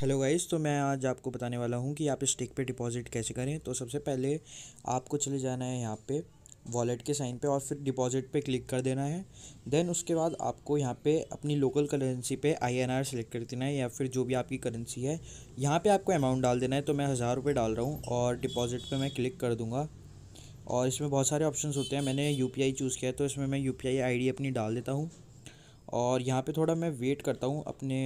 hello guys तो मैं आज आपको बताने वाला हूँ कि आप स्टेक पे डिपॉज़िट कैसे करें तो सबसे पहले आपको चले जाना है यहाँ पे वॉलेट के साइन पे और फिर डिपॉज़िट पे क्लिक कर देना है देन उसके बाद आपको यहाँ पे अपनी लोकल करेंसी पे आईएनआर सेलेक्ट कर देना है या फिर जो भी आपकी करेंसी है यहाँ पे आपको अमाउंट डाल देना है तो मैं हज़ार रुपये डाल रहा हूँ और डिपॉज़िट पर मैं क्लिक कर दूँगा और इसमें बहुत सारे ऑप्शन होते हैं मैंने यू चूज़ किया है तो इसमें मैं यू पी अपनी डाल देता हूँ और यहाँ पर थोड़ा मैं वेट करता हूँ अपने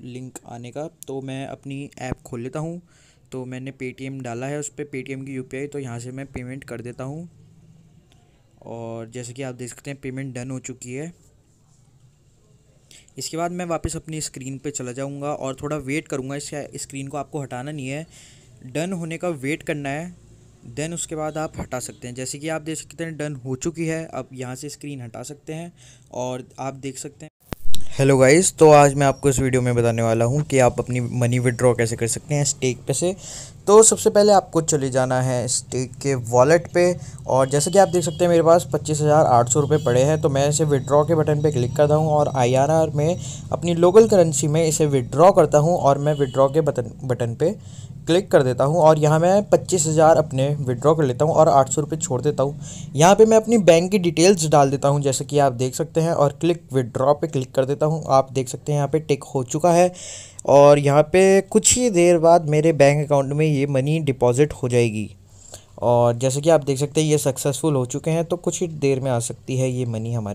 लिंक आने का तो मैं अपनी ऐप खोल लेता हूँ तो मैंने पेटीएम डाला है उस पर पेटीएम की यू तो यहाँ से मैं पेमेंट कर देता हूँ और जैसे कि आप देख सकते हैं पेमेंट डन हो चुकी है इसके बाद मैं वापस अपनी स्क्रीन पे चला जाऊँगा और थोड़ा वेट करूँगा इस स्क्रीन को आपको हटाना नहीं है डन होने का वेट करना है देन उसके बाद आप हटा सकते हैं जैसे कि आप देख सकते हैं डन हो चुकी है अब यहाँ से स्क्रीन हटा सकते हैं और आप देख सकते हैं हेलो गाइस तो आज मैं आपको इस वीडियो में बताने वाला हूँ कि आप अपनी मनी विड्रॉ कैसे कर सकते हैं स्टेक पे से तो सबसे पहले आपको चले जाना है स्टेक के वॉलेट पे और जैसे कि आप देख सकते हैं मेरे पास पच्चीस हज़ार आठ सौ रुपये पड़े हैं तो मैं इसे विड्रॉ के बटन पे क्लिक करता हूँ और आईआरआर में अपनी लोकल करेंसी में इसे विड्रॉ करता हूँ और मैं विड्रॉ के बटन बटन पे क्लिक कर देता हूँ और यहाँ मैं पच्चीस हज़ार अपने विड्रॉ कर लेता हूँ और आठ सौ रुपये छोड़ देता हूँ यहाँ पर मैं अपनी बैंक की डिटेल्स डाल देता हूँ जैसे कि आप देख सकते हैं और क्लिक विड्रॉ पर क्लिक कर देता हूँ आप देख सकते हैं यहाँ पर टिक हो चुका है और यहाँ पे कुछ ही देर बाद मेरे बैंक अकाउंट में ये मनी डिपॉज़िट हो जाएगी और जैसे कि आप देख सकते हैं ये सक्सेसफुल हो चुके हैं तो कुछ ही देर में आ सकती है ये मनी हमारे